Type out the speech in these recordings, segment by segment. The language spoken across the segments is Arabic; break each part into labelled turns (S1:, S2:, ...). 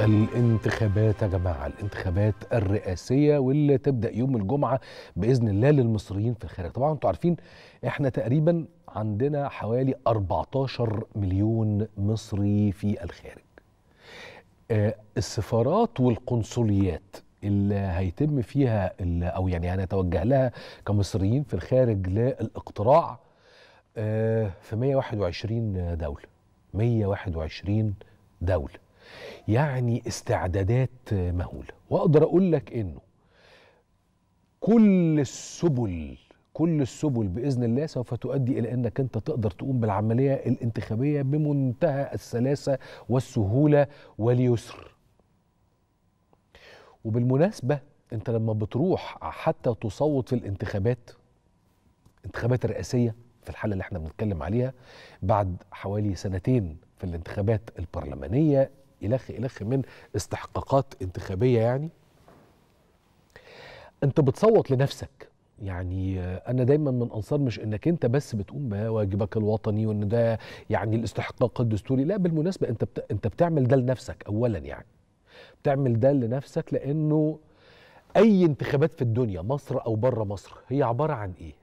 S1: الانتخابات يا جماعة الانتخابات الرئاسية واللي تبدأ يوم الجمعة بإذن الله للمصريين في الخارج طبعا انتوا عارفين احنا تقريبا عندنا حوالي 14 مليون مصري في الخارج آه، السفارات والقنصليات اللي هيتم فيها اللي او يعني هنتوجه لها كمصريين في الخارج للاقتراع آه، في 121 دولة 121 دولة يعني استعدادات مهوله واقدر اقول لك انه كل السبل كل السبل باذن الله سوف تؤدي الى انك انت تقدر تقوم بالعمليه الانتخابيه بمنتهى السلاسه والسهوله واليسر. وبالمناسبه انت لما بتروح حتى تصوت في الانتخابات انتخابات الرئاسيه في الحاله اللي احنا بنتكلم عليها بعد حوالي سنتين في الانتخابات البرلمانيه الخ الخ من استحقاقات انتخابيه يعني انت بتصوت لنفسك يعني انا دايما من انصار مش انك انت بس بتقوم بواجبك الوطني وان ده يعني الاستحقاق الدستوري لا بالمناسبه انت بت... انت بتعمل ده لنفسك اولا يعني بتعمل ده لنفسك لانه اي انتخابات في الدنيا مصر او بره مصر هي عباره عن ايه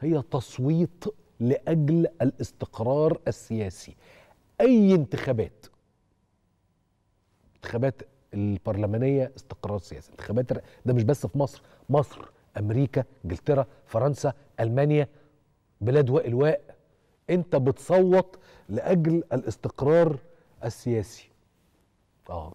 S1: هي تصويت لاجل الاستقرار السياسي اي انتخابات الانتخابات البرلمانيه استقرار سياسي انتخابات ده مش بس في مصر مصر امريكا انجلترا فرنسا المانيا بلاد واء الواء انت بتصوت لاجل الاستقرار السياسي اه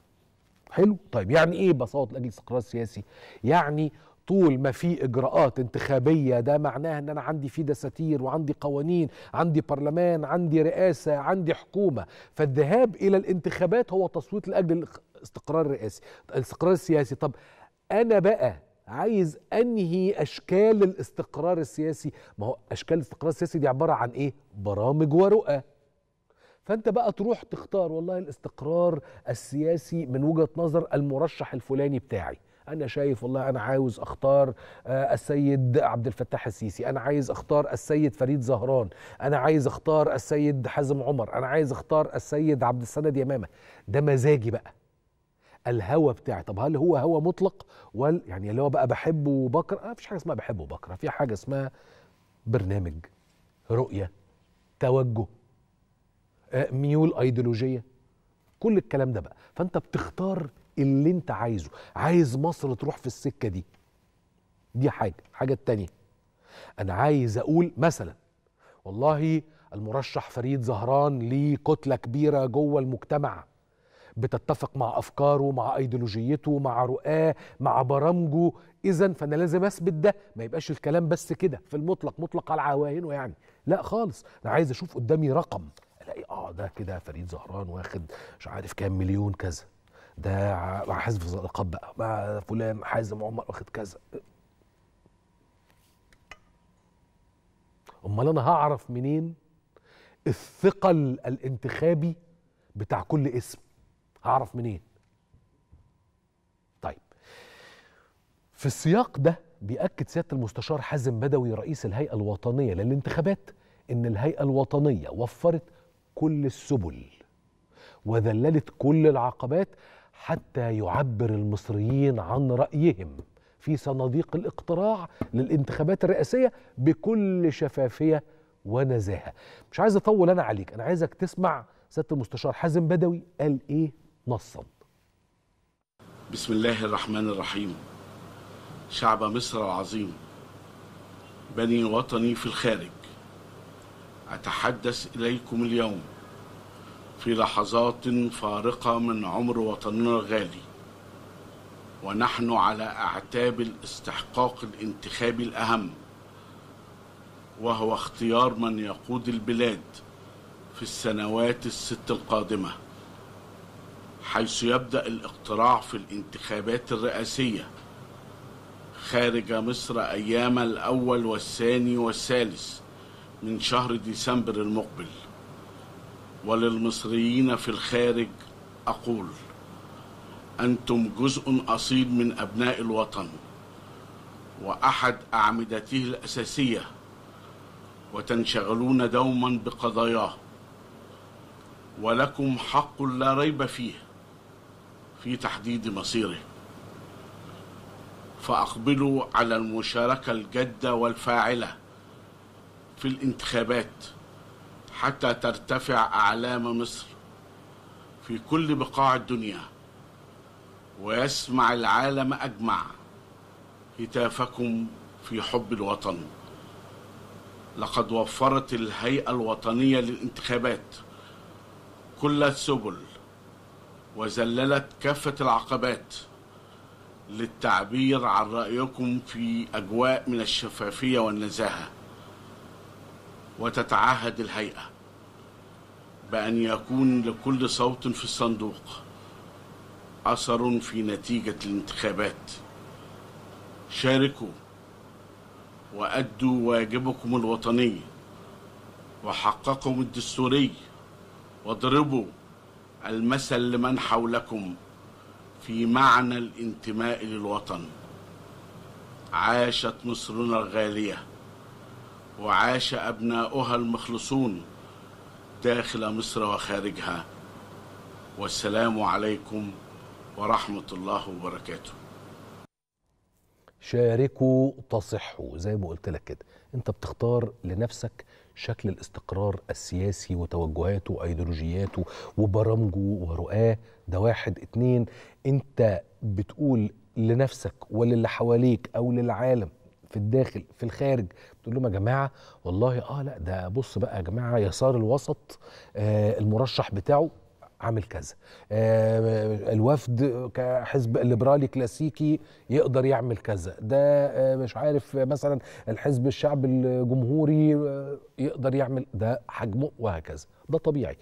S1: حلو طيب يعني ايه بصوت لاجل الاستقرار السياسي يعني طول ما في اجراءات انتخابيه ده معناها ان انا عندي في دساتير وعندي قوانين عندي برلمان عندي رئاسه عندي حكومه فالذهاب الى الانتخابات هو تصويت لاجل الاستقرار الرئاسي الاستقرار السياسي طب انا بقى عايز انهي اشكال الاستقرار السياسي ما هو اشكال الاستقرار السياسي دي عباره عن ايه برامج ورؤى فانت بقى تروح تختار والله الاستقرار السياسي من وجهه نظر المرشح الفلاني بتاعي انا شايف والله انا عاوز اختار آه، السيد عبد الفتاح السيسي انا عايز اختار السيد فريد زهران انا عايز اختار السيد حازم عمر انا عايز اختار السيد عبد السند يمامه ده مزاجي بقى الهوى بتاعي طب هل هو هوى مطلق ولا يعني اللي هو بقى بحبه وبكره آه، ما فيش حاجه اسمها بحبه وبكره في حاجه اسمها برنامج رؤيه توجه آه، ميول ايديولوجيه كل الكلام ده بقى فانت بتختار اللي انت عايزه عايز مصر تروح في السكه دي دي حاجه الحاجه التانية انا عايز اقول مثلا والله المرشح فريد زهران ليه كتله كبيره جوه المجتمع بتتفق مع افكاره مع ايديولوجيته مع رؤاه مع برامجه اذا فانا لازم اثبت ده ما يبقاش الكلام بس كده في المطلق مطلق على عواينه يعني لا خالص انا عايز اشوف قدامي رقم الاقي اه ده كده فريد زهران واخد مش عارف كام مليون كذا ده مع حزب الصداقات بقى مع فلان حازم عمر واخد كذا امال انا هعرف منين الثقل الانتخابي بتاع كل اسم هعرف منين طيب في السياق ده بيأكد سيادة المستشار حازم بدوي رئيس الهيئة الوطنية للانتخابات إن الهيئة الوطنية وفرت كل السبل وذللت كل العقبات حتى يعبر المصريين عن رأيهم في صناديق الاقتراع للانتخابات الرئاسية بكل شفافية ونزاهة مش عايز أطول أنا عليك أنا عايزك تسمع سيادة المستشار حازم بدوي قال إيه نصا
S2: بسم الله الرحمن الرحيم شعب مصر العظيم بني وطني في الخارج أتحدث إليكم اليوم في لحظات فارقة من عمر وطننا الغالي ونحن على أعتاب الاستحقاق الانتخابي الأهم وهو اختيار من يقود البلاد في السنوات الست القادمة حيث يبدأ الاقتراع في الانتخابات الرئاسية خارج مصر أيام الأول والثاني والثالث من شهر ديسمبر المقبل وللمصريين في الخارج أقول أنتم جزء أصيل من أبناء الوطن وأحد أعمدته الأساسية وتنشغلون دوما بقضاياه ولكم حق لا ريب فيه في تحديد مصيره فأقبلوا على المشاركة الجادة والفاعلة في الانتخابات حتى ترتفع أعلام مصر في كل بقاع الدنيا ويسمع العالم أجمع هتافكم في حب الوطن لقد وفرت الهيئة الوطنية للانتخابات كل السبل وذللت كافة العقبات للتعبير عن رأيكم في أجواء من الشفافية والنزاهة وتتعهد الهيئة بأن يكون لكل صوت في الصندوق أثر في نتيجة الانتخابات شاركوا وأدوا واجبكم الوطني وحققوا الدستوري واضربوا المثل لمن حولكم في معنى الانتماء للوطن عاشت مصرنا الغاليه وعاش أبناؤها المخلصون داخل مصر وخارجها والسلام عليكم ورحمة الله وبركاته
S1: شاركوا تصحوا زي ما قلت لك كده انت بتختار لنفسك شكل الاستقرار السياسي وتوجهاته وايديولوجياته وبرامجه ورؤاه ده واحد اتنين انت بتقول لنفسك وللي حواليك او للعالم في الداخل في الخارج بتقول لهم يا جماعه والله اه لا ده بص بقى يا جماعه يسار الوسط آه المرشح بتاعه عامل كذا آه الوفد كحزب الليبرالي كلاسيكي يقدر يعمل كذا ده آه مش عارف مثلا الحزب الشعب الجمهوري آه يقدر يعمل ده حجمه وهكذا ده طبيعي